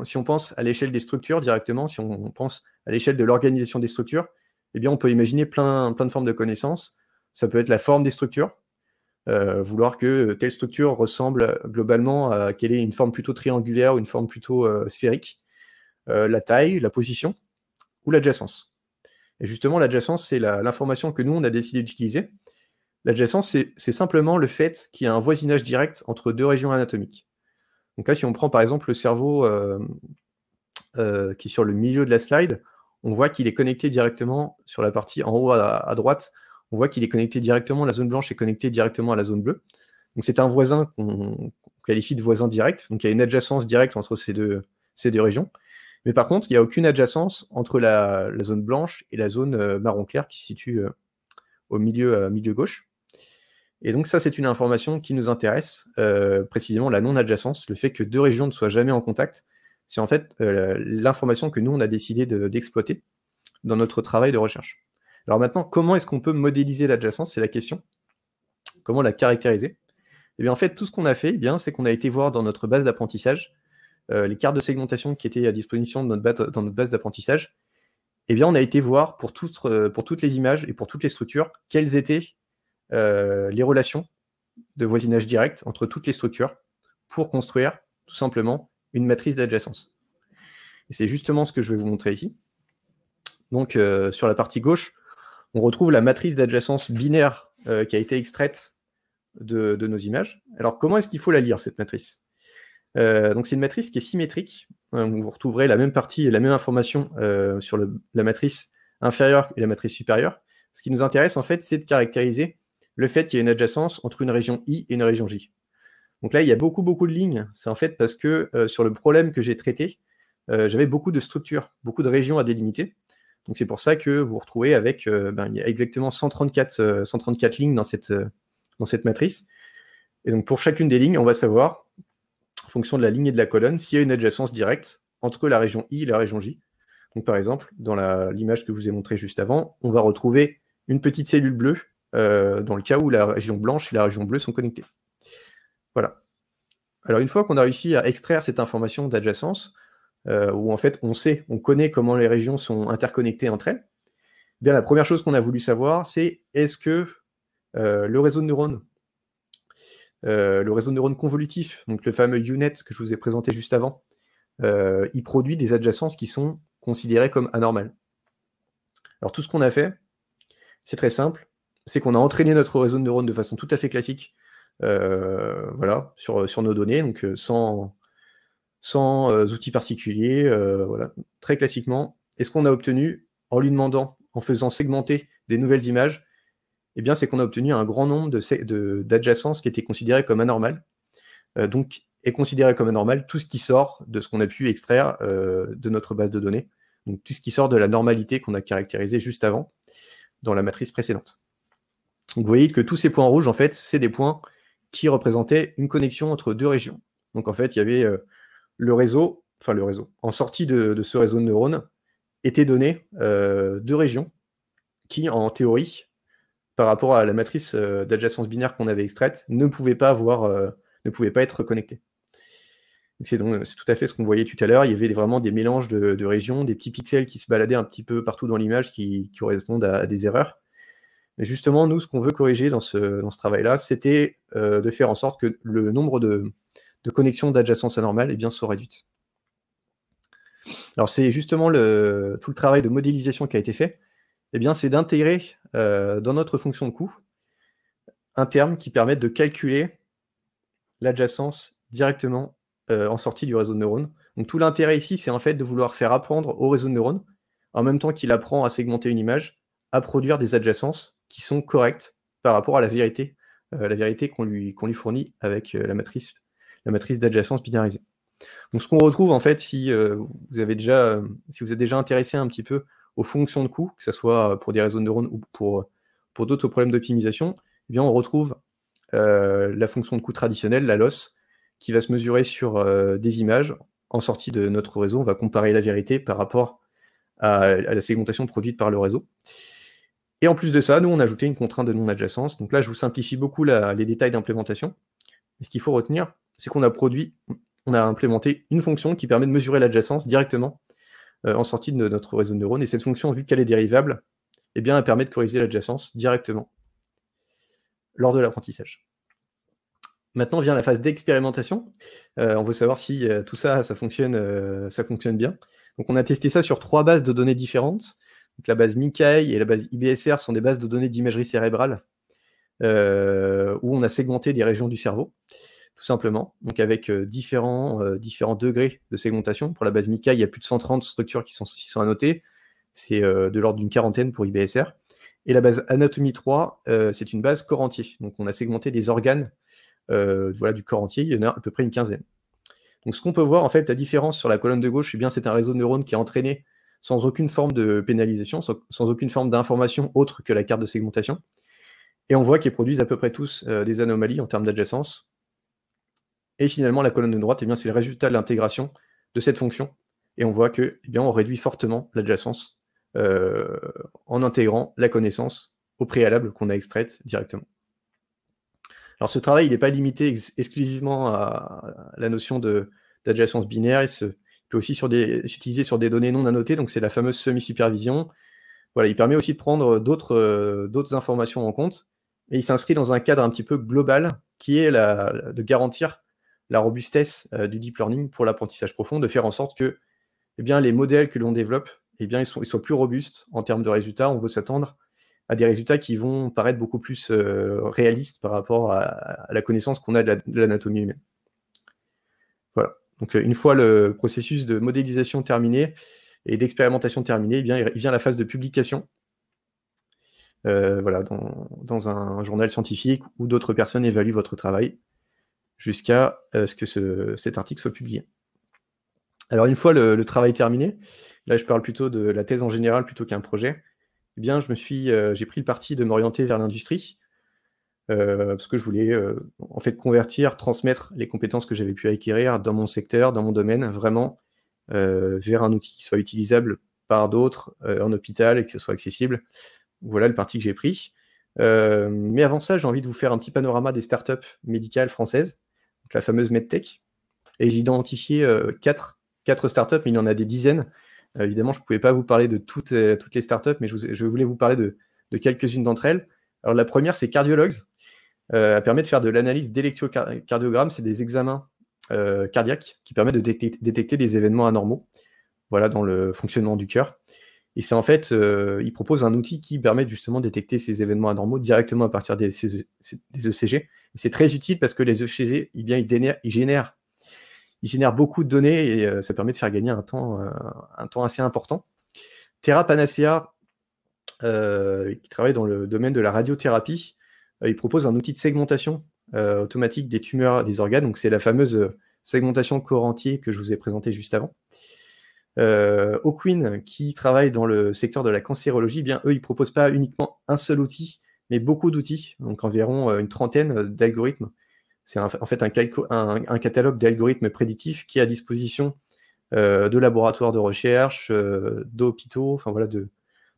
si on pense à l'échelle des structures directement, si on, pense à l'échelle de l'organisation des structures, eh bien, on peut imaginer plein, plein de formes de connaissances. Ça peut être la forme des structures, euh, vouloir que telle structure ressemble globalement à qu'elle est une forme plutôt triangulaire ou une forme plutôt euh, sphérique, euh, la taille, la position ou l'adjacence. Et justement, l'adjacence, c'est l'information que nous, on a décidé d'utiliser. L'adjacence, c'est simplement le fait qu'il y a un voisinage direct entre deux régions anatomiques. Donc là, si on prend par exemple le cerveau euh, euh, qui est sur le milieu de la slide, on voit qu'il est connecté directement sur la partie en haut à, droite. On voit qu'il est connecté directement, la zone blanche est connectée directement à la zone bleue. Donc c'est un voisin qu'on qualifie de voisin direct. Donc il y a une adjacence directe entre ces deux, ces deux régions. Mais par contre, il n'y a aucune adjacence entre la, zone blanche et la zone euh, marron clair qui se situe au milieu, milieu gauche. Et donc ça, c'est une information qui nous intéresse, euh, précisément la non-adjacence, le fait que deux régions ne soient jamais en contact. C'est en fait euh, l'information que nous, on a décidé d'exploiter dans notre travail de recherche. Alors maintenant, comment est-ce qu'on peut modéliser l'adjacence C'est la question. Comment la caractériser Eh bien, en fait, tout ce qu'on a fait, eh c'est qu'on a été voir dans notre base d'apprentissage euh, les cartes de segmentation qui étaient à disposition dans notre, dans notre base d'apprentissage. Eh bien, on a été voir pour, pour toutes les images et pour toutes les structures quelles étaient euh, les relations de voisinage direct entre toutes les structures pour construire tout simplement une matrice d'adjacence. Et c'est justement ce que je vais vous montrer ici. Donc euh, sur la partie gauche, on retrouve la matrice d'adjacence binaire euh, qui a été extraite de, nos images. Alors comment est-ce qu'il faut la lire, cette matrice Donc c'est une matrice qui est symétrique. vous retrouverez la même partie et la même information sur la matrice inférieure et la matrice supérieure. Ce qui nous intéresse en fait, c'est de caractériser le fait qu'il y ait une adjacence entre une région I et une région J. Donc là, il y a beaucoup, beaucoup de lignes. C'est en fait parce que euh, sur le problème que j'ai traité, euh, j'avais beaucoup de structures, beaucoup de régions à délimiter. Donc c'est pour ça que vous retrouvez avec euh, ben, il y a exactement 134, 134 lignes dans cette, dans cette matrice. Et donc pour chacune des lignes, on va savoir, en fonction de la ligne et de la colonne, s'il y a une adjacence directe entre la région I et la région J. Donc par exemple, dans l'image que je vous ai montrée juste avant, on va retrouver une petite cellule bleue euh, dans le cas où la région blanche et la région bleue sont connectées. Voilà. Alors une fois qu'on a réussi à extraire cette information d'adjacence, euh, où en fait on sait, on connaît comment les régions sont interconnectées entre elles, eh bien la première chose qu'on a voulu savoir, c'est est-ce que euh, le réseau de neurones, euh, le réseau de neurones convolutif, donc le fameux UNET que je vous ai présenté juste avant, il produit des adjacences qui sont considérées comme anormales. Alors tout ce qu'on a fait, c'est très simple c'est qu'on a entraîné notre réseau de neurones de façon tout à fait classique, euh, voilà, sur, nos données, donc euh, sans, euh, outils particuliers, très classiquement. Et ce qu'on a obtenu en lui demandant, en faisant segmenter des nouvelles images, eh c'est qu'on a obtenu un grand nombre d'adjacences de, qui étaient considérées comme anormales. donc, est considéré comme anormal tout ce qui sort de ce qu'on a pu extraire de notre base de données, donc tout ce qui sort de la normalité qu'on a caractérisée juste avant dans la matrice précédente vous voyez que tous ces points rouges, en fait, c'est des points qui représentaient une connexion entre deux régions. Donc en fait, il y avait euh, le réseau, enfin le réseau, en sortie de, ce réseau de neurones, étaient données euh, deux régions qui, en théorie, par rapport à la matrice euh, d'adjacence binaire qu'on avait extraite, ne pouvaient pas avoir, ne pouvaient pas être connectées. C'est tout à fait ce qu'on voyait tout à l'heure. Il y avait vraiment des mélanges de, régions, des petits pixels qui se baladaient un petit peu partout dans l'image qui, correspondent à des erreurs. Mais justement, nous, ce qu'on veut corriger dans ce, travail-là, c'était euh, de faire en sorte que le nombre de, connexions d'adjacence anormale eh bien, soit réduite. Alors, c'est justement le, tout le travail de modélisation qui a été fait. Eh bien, c'est d'intégrer euh, dans notre fonction de coût un terme qui permet de calculer l'adjacence directement euh, en sortie du réseau de neurones. Donc, tout l'intérêt ici, c'est en fait de vouloir faire apprendre au réseau de neurones, en même temps qu'il apprend à segmenter une image, à produire des adjacences qui sont correctes par rapport à la vérité, euh, la vérité qu'on lui, qu'on lui fournit avec euh, la matrice, la matrice d'adjacence binarisée. Donc ce qu'on retrouve en fait, si euh, vous avez déjà, si vous êtes déjà intéressé un petit peu aux fonctions de coût, que ce soit pour des réseaux de neurones ou pour, pour d'autres problèmes d'optimisation, eh bien on retrouve la fonction de coût traditionnelle, la loss, qui va se mesurer sur des images. En sortie de notre réseau, on va comparer la vérité par rapport à la segmentation produite par le réseau. Et en plus de ça, nous, on a ajouté une contrainte de non-adjacence. Donc là, je vous simplifie beaucoup les détails d'implémentation. ce qu'il faut retenir, c'est qu'on a produit, on a implémenté une fonction qui permet de mesurer l'adjacence directement euh, en sortie de notre réseau de neurones. Et cette fonction, vu qu'elle est dérivable, eh bien, elle permet de corriger l'adjacence directement lors de l'apprentissage. Maintenant vient la phase d'expérimentation. Euh, on veut savoir si euh, tout ça, ça ça fonctionne bien. Donc on a testé ça sur trois bases de données différentes la base Mikaï et la base IBSR sont des bases de données d'imagerie cérébrale euh, où on a segmenté des régions du cerveau, tout simplement, donc avec euh, différents, euh, différents degrés de segmentation. Pour la base Mikai, il y a plus de 130 structures qui sont, qui sont annotées, c'est de l'ordre d'une quarantaine pour IBSR. Et la base Anatomie 3, c'est une base corps entier, donc on a segmenté des organes voilà, du corps entier, il y en a à peu près une quinzaine. Donc ce qu'on peut voir, en fait, la différence sur la colonne de gauche, c'est eh c'est un réseau de neurones qui est entraîné sans aucune forme de pénalisation, sans, aucune forme d'information autre que la carte de segmentation. Et on voit qu'ils produisent à peu près tous euh, des anomalies en termes d'adjacence. Et finalement, la colonne de droite, eh c'est le résultat de l'intégration de cette fonction. Et on voit que, eh bien, on réduit fortement l'adjacence euh, en intégrant la connaissance au préalable qu'on a extraite directement. Alors ce travail, il n'est pas limité exclusivement à la notion d'adjacence binaire, et ce peut aussi s'utiliser sur des données non annotées, donc c'est la fameuse semi-supervision. Voilà, il permet aussi de prendre euh, euh, d'autres, informations en compte, et il s'inscrit dans un cadre un petit peu global qui est de garantir la robustesse euh, du deep learning pour l'apprentissage profond, de faire en sorte que eh bien, les modèles que l'on développe eh bien, ils, soient plus robustes en termes de résultats. On veut s'attendre à des résultats qui vont paraître beaucoup plus réalistes par rapport à, la connaissance qu'on a de l'anatomie humaine. Donc, euh, une fois le processus de modélisation terminé et d'expérimentation terminé, eh bien, il vient la phase de publication. Euh, voilà, dans, un journal scientifique où d'autres personnes évaluent votre travail jusqu'à euh, ce que cet article soit publié. Alors une fois le, travail terminé, là je parle plutôt de la thèse en général plutôt qu'un projet, eh bien je me suis, j'ai pris le parti de m'orienter vers l'industrie euh, parce que je voulais euh, en fait convertir, transmettre les compétences que j'avais pu acquérir dans mon secteur, dans mon domaine, vraiment euh, vers un outil qui soit utilisable par d'autres en hôpital et que ce soit accessible. Voilà le parti que j'ai pris. mais avant ça, j'ai envie de vous faire un petit panorama des startups médicales françaises, la fameuse MedTech. Et j'ai identifié quatre, startups, mais il y en a des dizaines. évidemment, je ne pouvais pas vous parler de toutes, les startups, mais je, voulais vous parler de, de quelques-unes d'entre elles. Alors la première, c'est Cardiologues elle euh, permet de faire de l'analyse d'électrocardiogramme, c'est des examens euh, cardiaques qui permettent de détecter des événements anormaux voilà, dans le fonctionnement du cœur. Et c'est en fait, euh, il propose un outil qui permet justement de détecter ces événements anormaux directement à partir des, ECG. E c'est très utile parce que les ECG, eh bien, ils, génèrent, beaucoup de données et ça permet de faire gagner un temps, un temps assez important. Terra Panacea, qui travaille dans le domaine de la radiothérapie, euh, il propose un outil de segmentation euh, automatique des tumeurs des organes. Donc, c'est la fameuse euh, segmentation corps entier que je vous ai présentée juste avant. Euh, qui travaille dans le secteur de la cancérologie, eh bien eux, ils proposent pas uniquement un seul outil, mais beaucoup d'outils, donc environ une trentaine d'algorithmes. C'est en fait un, catalogue d'algorithmes prédictifs qui est à disposition de laboratoires de recherche, d'hôpitaux, enfin voilà, de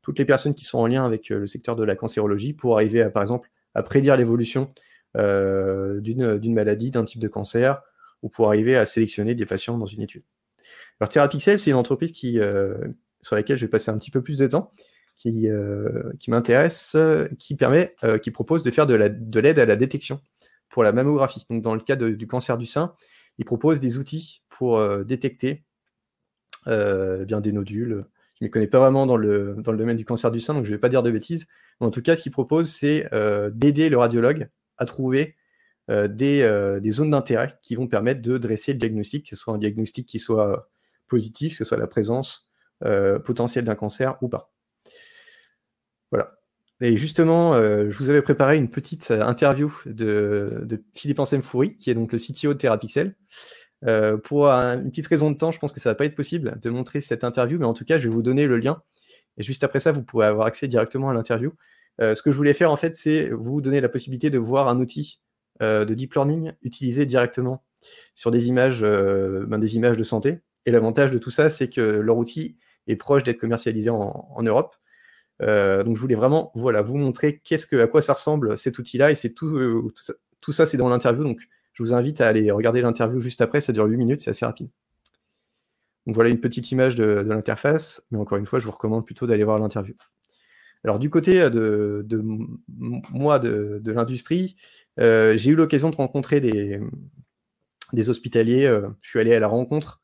toutes les personnes qui sont en lien avec le secteur de la cancérologie pour arriver à, par exemple, à prédire l'évolution euh, d'une maladie, d'un type de cancer, ou pour arriver à sélectionner des patients dans une étude. Alors TheraPixel, c'est une entreprise qui, euh, sur laquelle je vais passer un petit peu plus de temps, qui, euh, qui m'intéresse, qui permet, qui propose de faire de l'aide à la détection pour la mammographie. Donc dans le cas du cancer du sein, il propose des outils pour détecter eh bien des nodules. Je ne connais pas vraiment dans le, dans le domaine du cancer du sein, donc je ne vais pas dire de bêtises, en tout cas, ce qu'il propose, c'est euh, d'aider le radiologue à trouver euh, euh, des, zones d'intérêt qui vont permettre de dresser le diagnostic, que ce soit un diagnostic qui soit positif, que ce soit la présence potentielle d'un cancer ou pas. Voilà. Et justement, je vous avais préparé une petite interview de, Philippe Ansem Foury, qui est donc le CTO de Therapixel. pour une petite raison de temps, je pense que ça ne va pas être possible de montrer cette interview, mais en tout cas, je vais vous donner le lien et juste après ça, vous pouvez avoir accès directement à l'interview. Euh, ce que je voulais faire, en fait, c'est vous donner la possibilité de voir un outil euh, de deep learning utilisé directement sur des images, euh, ben, des images de santé. Et l'avantage de tout ça, c'est que leur outil est proche d'être commercialisé en, Europe. donc, je voulais vraiment voilà, vous montrer à quoi ça ressemble cet outil-là. Et c'est tout, tout ça, ça c'est dans l'interview. Donc, je vous invite à aller regarder l'interview juste après. Ça dure 8 minutes, c'est assez rapide voilà une petite image de, l'interface, mais encore une fois, je vous recommande plutôt d'aller voir l'interview. Alors du côté euh, de, moi, de, l'industrie, euh, j'ai eu l'occasion de rencontrer des, hospitaliers. Euh, je suis allé à la rencontre.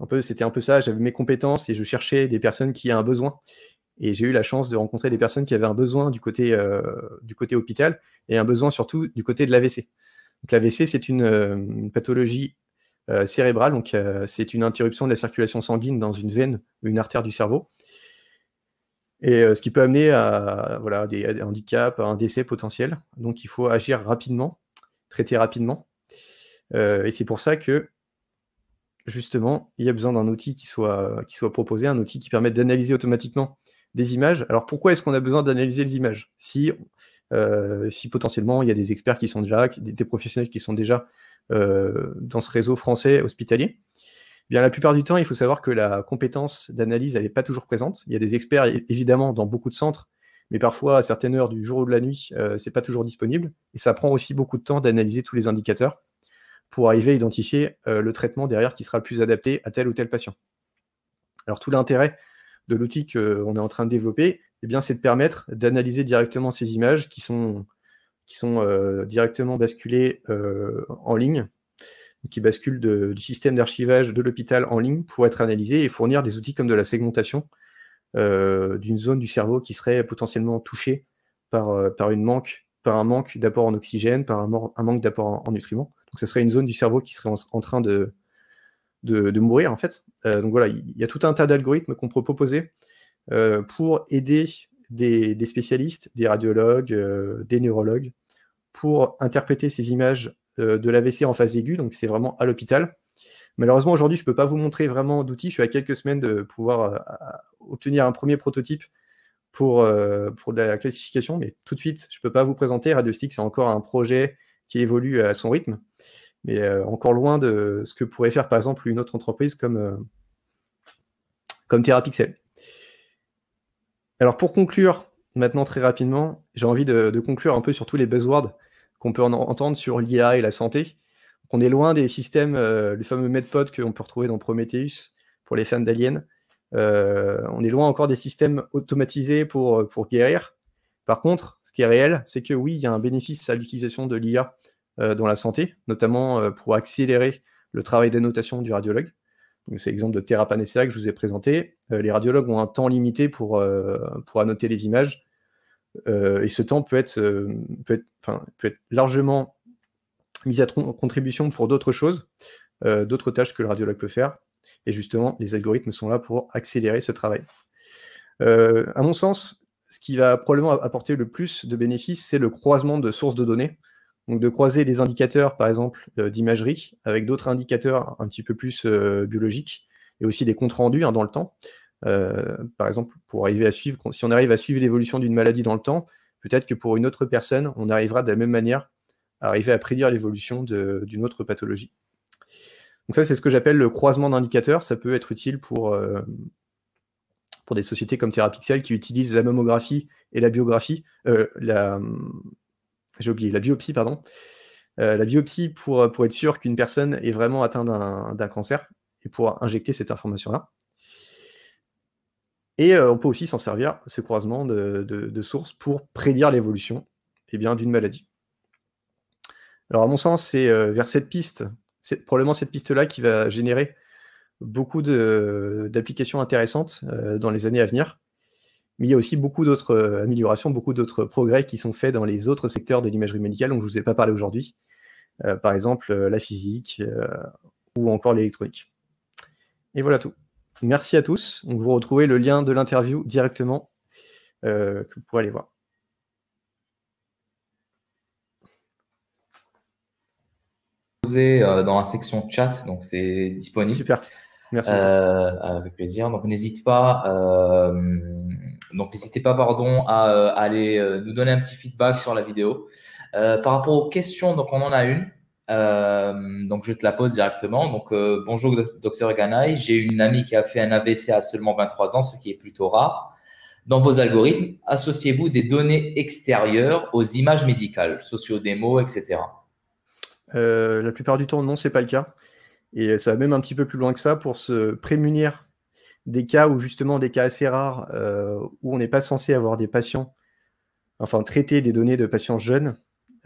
Un peu, c'était un peu ça. J'avais mes compétences et je cherchais des personnes qui avaient un besoin. Et j'ai eu la chance de rencontrer des personnes qui avaient un besoin du côté, du côté hôpital et un besoin surtout du côté de l'AVC. Donc l'AVC, c'est une, pathologie euh, cérébrale. Donc, euh, c'est une interruption de la circulation sanguine dans une veine ou une artère du cerveau. Et euh, ce qui peut amener à, voilà, des, handicaps, à un décès potentiel. Donc, il faut agir rapidement, traiter rapidement. et c'est pour ça que justement, il y a besoin d'un outil qui soit, qui soit proposé, un outil qui permette d'analyser automatiquement des images. Alors pourquoi est-ce qu'on a besoin d'analyser les images si, si potentiellement il y a des experts qui sont déjà, des professionnels qui sont déjà euh, dans ce réseau français hospitalier eh Bien, la plupart du temps, il faut savoir que la compétence d'analyse n'est pas toujours présente. Il y a des experts, évidemment, dans beaucoup de centres, mais parfois, à certaines heures du jour ou de la nuit, euh, ce n'est pas toujours disponible. Et ça prend aussi beaucoup de temps d'analyser tous les indicateurs pour arriver à identifier euh, le traitement derrière qui sera le plus adapté à tel ou tel patient. Alors, tout l'intérêt de l'outil qu'on est en train de développer, eh c'est de permettre d'analyser directement ces images qui sont qui sont euh, directement basculés euh, en ligne, qui basculent du système d'archivage de l'hôpital en ligne pour être analysés et fournir des outils comme de la segmentation euh, d'une zone du cerveau qui serait potentiellement touchée par, par, une manque, par un manque d'apport en oxygène, par un, manque d'apport en, nutriments. Donc ce serait une zone du cerveau qui serait en, train de, de, mourir en fait. donc voilà, il y a tout un tas d'algorithmes qu'on peut proposer pour aider des, spécialistes, des radiologues, euh, des neurologues, pour interpréter ces images euh, de l'AVC en phase aiguë, donc c'est vraiment à l'hôpital. Malheureusement, aujourd'hui, je ne peux pas vous montrer vraiment d'outils. Je suis à quelques semaines de pouvoir euh, obtenir un premier prototype pour, pour la classification, mais tout de suite, je ne peux pas vous présenter. Radiostick, c'est encore un projet qui évolue à son rythme, mais encore loin de ce que pourrait faire, par exemple, une autre entreprise comme, comme alors pour conclure, maintenant très rapidement, j'ai envie de, conclure un peu sur tous les buzzwords qu'on peut entendre sur l'IA et la santé. On est loin des systèmes, euh, le fameux MedPod qu'on peut retrouver dans Prometheus pour les fans d'Alien. Euh, on est loin encore des systèmes automatisés euh, pour, guérir. Par contre, ce qui est réel, c'est que oui, il y a un bénéfice à l'utilisation de l'IA dans la santé, notamment pour accélérer le travail d'annotation du radiologue. C'est l'exemple de Panacea que je vous ai présenté. Euh, les radiologues ont un temps limité pour, euh, pour annoter les images. Euh, et ce temps peut être, peut être largement mis à contribution pour d'autres choses, d'autres tâches que le radiologue peut faire. Et justement, les algorithmes sont là pour accélérer ce travail. à mon sens, ce qui va probablement apporter le plus de bénéfices, c'est le croisement de sources de données. Donc de croiser des indicateurs, par exemple, euh, d'imagerie avec d'autres indicateurs un petit peu plus euh, biologiques et aussi des comptes rendus hein, dans le temps. Euh, par exemple, pour arriver à suivre, si on arrive à suivre l'évolution d'une maladie dans le temps, peut-être que pour une autre personne, on arrivera de la même manière à arriver à prédire l'évolution d'une autre pathologie. Donc ça, c'est ce que j'appelle le croisement d'indicateurs. Ça peut être utile pour, pour des sociétés comme Therapixel qui utilisent la mammographie et la biographie, j'ai oublié, la biopsie, pardon. Euh, la biopsie pour, pour être sûr qu'une personne est vraiment atteinte d'un cancer et pour injecter cette information-là. Et euh, on peut aussi s'en servir, ce croisement de, sources, pour prédire l'évolution eh d'une maladie. Alors à mon sens, c'est euh, vers cette piste, c'est probablement cette piste-là qui va générer beaucoup d'applications intéressantes dans les années à venir. Mais il y a aussi beaucoup d'autres euh, améliorations, beaucoup d'autres progrès qui sont faits dans les autres secteurs de l'imagerie médicale dont je ne vous ai pas parlé aujourd'hui. Euh, par exemple, euh, la physique ou encore l'électronique. Et voilà tout. Merci à tous. Donc, vous retrouvez le lien de l'interview directement que vous pourrez aller voir. dans la section chat, donc c'est disponible. Super. Merci. avec plaisir. Donc n'hésite pas donc, n'hésitez pas, pardon, à, euh, aller euh, nous donner un petit feedback sur la vidéo. Euh, par rapport aux questions, donc on en a une. donc, je te la pose directement. Donc, bonjour, docteur Ganaï. J'ai une amie qui a fait un AVC à seulement 23 ans, ce qui est plutôt rare. Dans vos algorithmes, associez-vous des données extérieures aux images médicales, sociodémos, etc. la plupart du temps, non, c'est pas le cas. Et ça va même un petit peu plus loin que ça pour se prémunir des cas où justement des cas assez rares euh, où on n'est pas censé avoir des patients, enfin traiter des données de patients jeunes.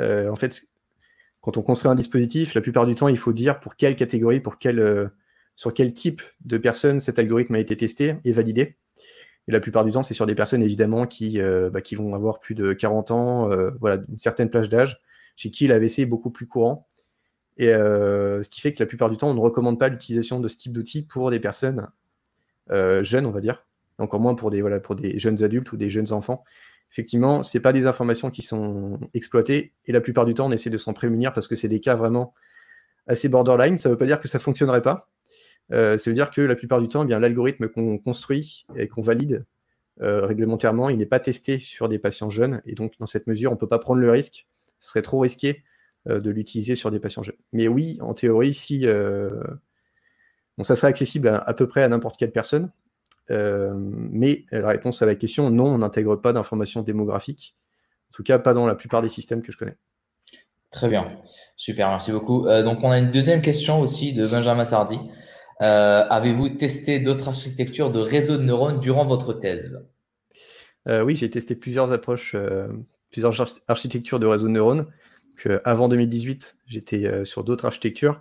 Euh, en fait, quand on construit un dispositif, la plupart du temps, il faut dire pour quelle catégorie, pour quel, euh, sur quel type de personnes cet algorithme a été testé et validé. Et la plupart du temps, c'est sur des personnes évidemment qui, bah, qui vont avoir plus de 40 ans, voilà, une certaine plage d'âge, chez qui l'AVC est beaucoup plus courant. Et ce qui fait que la plupart du temps, on ne recommande pas l'utilisation de ce type d'outils pour des personnes euh, jeunes, on va dire, encore moins pour des, voilà, pour des jeunes adultes ou des jeunes enfants. Effectivement, ce n'est pas des informations qui sont exploitées et la plupart du temps, on essaie de s'en prémunir parce que c'est des cas vraiment assez borderline. Ça ne veut pas dire que ça ne fonctionnerait pas. Euh, ça veut dire que la plupart du temps, eh bien l'algorithme qu'on construit et qu'on valide euh, réglementairement, il n'est pas testé sur des patients jeunes. Et donc, dans cette mesure, on ne peut pas prendre le risque. Ce serait trop risqué de l'utiliser sur des patients jeunes. Mais oui, en théorie, si donc ça serait accessible à, peu près à n'importe quelle personne, euh, mais la réponse à la question, non, on n'intègre pas d'informations démographiques, en tout cas pas dans la plupart des systèmes que je connais. Très bien, super, merci beaucoup. Euh, donc on a une deuxième question aussi de Benjamin Tardy. Euh, avez-vous testé d'autres architectures de réseaux de neurones durant votre thèse Oui, j'ai testé plusieurs approches, plusieurs architectures de réseaux de neurones. avant 2018, j'étais sur d'autres architectures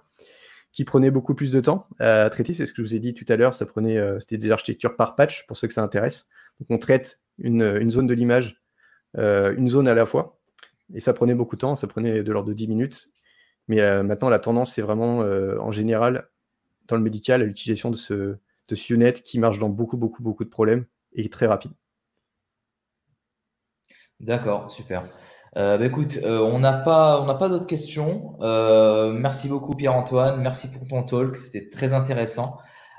prenait beaucoup plus de temps euh, à traiter. C'est ce que je vous ai dit tout à l'heure, ça prenait, euh, c'était des architectures par patch pour ceux que ça intéresse. Donc on traite une, euh, zone de l'image, une zone à la fois, et ça prenait beaucoup de temps, ça prenait de l'ordre de 10 minutes. Mais maintenant, la tendance, c'est vraiment en général, dans le médical, à l'utilisation de ce, de ce qui marche dans beaucoup, beaucoup, beaucoup de problèmes et très rapide. D'accord, super. Euh, bah, écoute, euh, on n'a pas, on n'a pas d'autres questions. Euh, merci beaucoup Pierre-Antoine, merci pour ton talk, c'était très intéressant.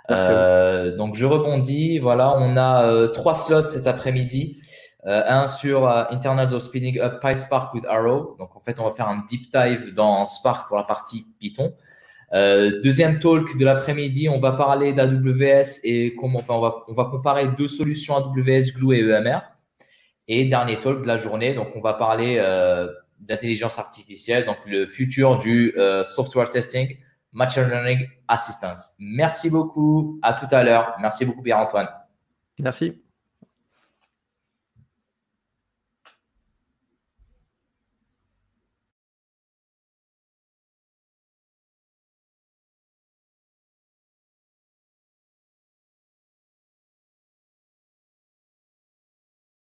donc je rebondis, voilà, on a trois slots cet après-midi. un sur of speeding Up PySpark with Arrow. Donc en fait, on va faire un deep dive dans Spark pour la partie Python. deuxième talk de l'après-midi, on va parler d'AWS et comment, enfin, on va, on va comparer deux solutions AWS Glue et EMR. Et dernier talk de la journée, donc on va parler euh, d'intelligence artificielle, donc le futur du euh, software testing, machine learning assistance. Merci beaucoup, à tout à l'heure. Merci beaucoup Pierre-Antoine. Merci.